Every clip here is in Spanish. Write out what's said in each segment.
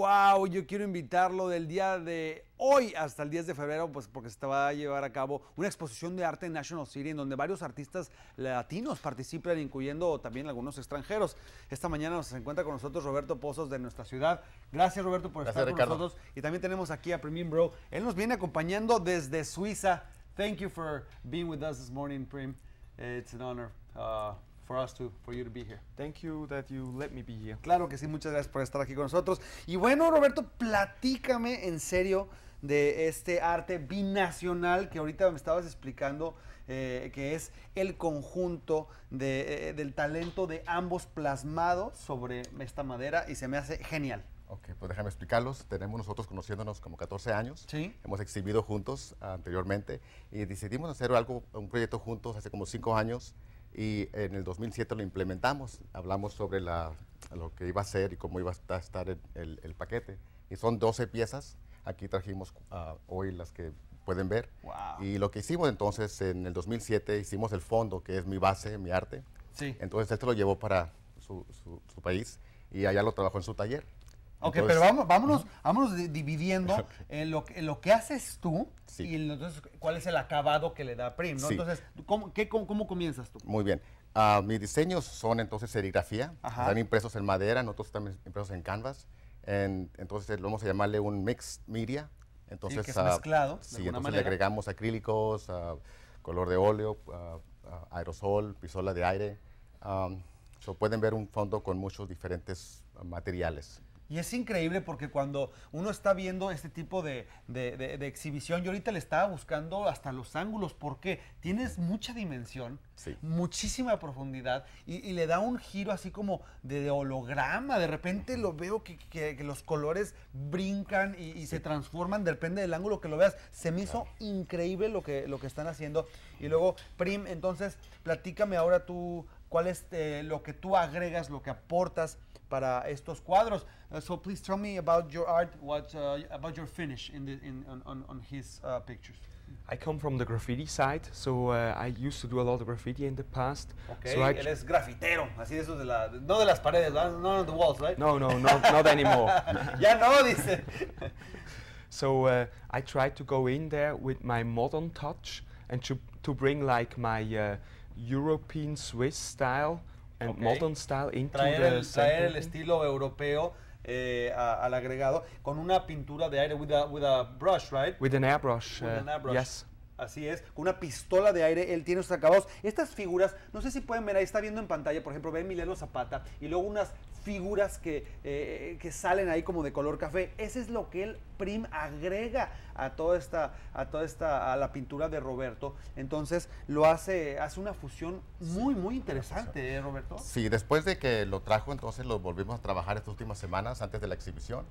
wow, yo quiero invitarlo del día de hoy hasta el 10 de febrero, pues porque se va a llevar a cabo una exposición de arte en National City en donde varios artistas latinos participan, incluyendo también algunos extranjeros. Esta mañana nos encuentra con nosotros Roberto Pozos de nuestra ciudad. Gracias Roberto por estar con Ricardo. nosotros. Y también tenemos aquí a Premium Bro. Él nos viene acompañando desde Suiza. Thank you for being with us this morning, Prim. It's an honor. Uh, for us to, for you be here. Thank you that you let Claro que sí, muchas gracias por estar aquí con nosotros. Y bueno, Roberto, platícame en serio de este arte binacional que ahorita me estabas explicando, eh, que es el conjunto eh, del talento de ambos plasmados sobre esta madera y se me hace genial. Ok, pues déjame explicarlos. Tenemos nosotros conociéndonos como 14 años. Sí. Hemos exhibido juntos anteriormente y decidimos hacer algo, un proyecto juntos hace como 5 años y en el 2007 lo implementamos. Hablamos sobre lo que iba a ser y cómo iba a estar el, paquete. Y son 12 piezas. Aquí trajimos ah, hoy las que pueden ver. Y lo que hicimos entonces en el 2007, hicimos el fondo, que es mi base, mi arte. Sí. Entonces esto lo llevó para su país y allá lo trabajó en su taller. Ok, pero vamos, vámonos, vámonos dividiendo en lo, lo que haces tú y entonces cuál es el acabado que le da Prim, ¿no? Entonces, ¿cómo, qué, cómo, comienzas tú? Muy bien. Ah, mis diseños son entonces serigrafía, están impresos en madera, nosotros también impresos en canvas, entonces lo vamos a llamarle un mixed media. Entonces, que es ah, mezclado. De sí, entonces le agregamos acrílicos, ah, color de óleo, aerosol, pistola de aire. Um, pueden ver un fondo con muchos diferentes materiales. Y es increíble porque cuando uno está viendo este tipo de, exhibición, yo ahorita le estaba buscando hasta los ángulos, porque tienes mucha dimensión, muchísima profundidad, y, le da un giro así como de, holograma. De repente lo veo que, los colores brincan y, se transforman, depende del ángulo que lo veas. Se me hizo increíble lo que, lo que están haciendo. Y luego, Prim, entonces, platícame ahora tú cuál es eh, lo que tú agregas, lo que aportas para estos cuadros. Uh, so please tell me about your art, what uh, about your finish in the in on on, on his uh, pictures. I come from the graffiti side, so uh, I used to do a lot of graffiti in the past. Okay, so él es grafitero, así de esos de la, no de las paredes, no on the walls, right? No, no, no not anymore. ya no, dice. so uh, I tried to go in there with my modern touch and to to bring like my uh, European Swiss style and okay. modern style into traer the el, Traer el estilo europeo eh, a, al agregado con una pintura de aire with a, with a brush, right? With an airbrush. With uh, an airbrush. Yes. Así es, con una pistola de aire, él tiene sus acabados. Estas figuras, no sé si pueden ver, ahí está viendo en pantalla, por ejemplo, ve Emiliano Zapata y luego unas figuras que, eh, salen ahí como de color café. eso es lo que él prim agrega a toda esta, a toda esta, a la pintura de Roberto. Entonces lo hace, hace una fusión muy, muy interesante, ¿eh, Roberto. Sí, después de que lo trajo, entonces lo volvimos a trabajar estas últimas semanas antes de la exhibición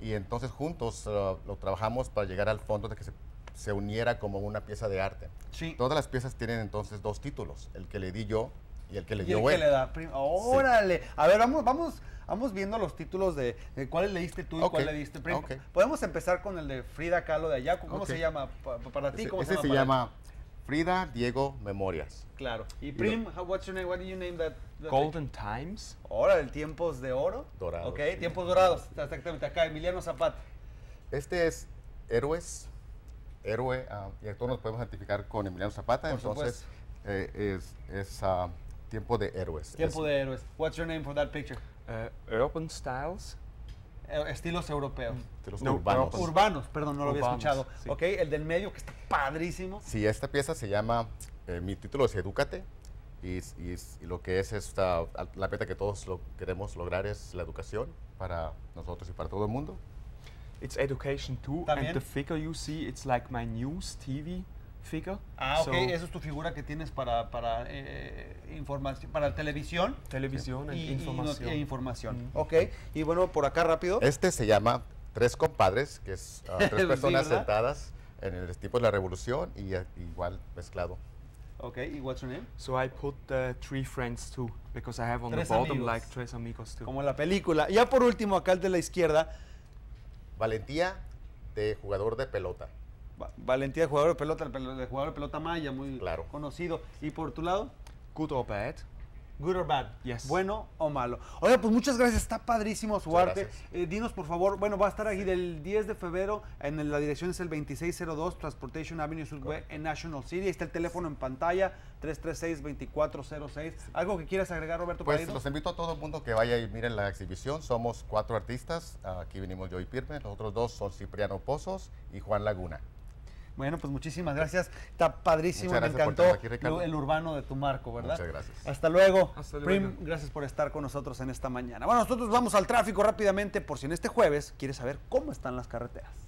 y entonces juntos lo trabajamos para llegar al fondo de que se se uniera como una pieza de arte. Sí. Todas las piezas tienen entonces dos títulos, el que le di yo y el que le dio el él. le da Órale. A ver, vamos, vamos, viendo los títulos de, cuáles le diste tú y cuál le diste. Podemos empezar con el de Frida Kahlo de allá. ¿Cómo se llama para ti? ¿Cómo se, llama, se llama? Frida Diego Memorias. Claro. Y Prim, es what's your name? What do you Golden Times. ¡Órale! el tiempos de oro. Dorado. Ok, tiempos dorados. Exactamente acá, Emiliano Zapata. Este es Héroes héroe ah, y todos nos podemos identificar con Emiliano Zapata, entonces eh, es, ah, tiempo de héroes. Tiempo de héroes. What's your name for that picture? Uh, Urban Styles. Eh, estilos europeos. Mm, estilos urbanos. Urbanos, perdón, no lo había escuchado. Ok, el del medio que está padrísimo. Sí, esta pieza se llama, mi título es Edúcate, y, y, lo que es esta, la meta que todos lo queremos lograr es la educación para nosotros y para todo el mundo it's education too. ¿También? And the figure you see, it's like my news TV figure. Ah, ok. Esa es tu figura que tienes para, eh, información, para televisión. Televisión e y, información. información. Mm. Ok. Y bueno, por acá rápido. Este se llama Tres Compadres, que es ah, tres personas sentadas en el tipo de la revolución y eh, igual mezclado. Okay, ¿Y what's your name? So I put the three friends too, because I have on tres the bottom like tres amigos too. Como la película. Ya por último, acá el de la izquierda, Valentía de jugador de pelota. valentía de jugador de pelota, de jugador de pelota maya, muy conocido. ¿Y por tu lado? Good good or bad, yes. bueno o malo. Oye, pues muchas gracias, está padrísimo su arte. Eh, dinos por favor, bueno, va a estar aquí del 10 de febrero, en la dirección es el 2602 Transportation Avenue en National City, está el teléfono en pantalla, 336-2406. ¿Algo que quieras agregar, Roberto? Pues los invito a todo el mundo que vaya y miren la exhibición, somos cuatro artistas, aquí venimos yo y Pirme, los otros dos son Cipriano Pozos y Juan Laguna. Bueno, pues muchísimas gracias. Está padrísimo, me encantó el urbano de tu marco, ¿verdad? Muchas gracias. Hasta luego. Hasta luego. Prim, gracias por estar con nosotros en esta mañana. Bueno, nosotros vamos al tráfico rápidamente por si en este jueves quieres saber cómo están las carreteras.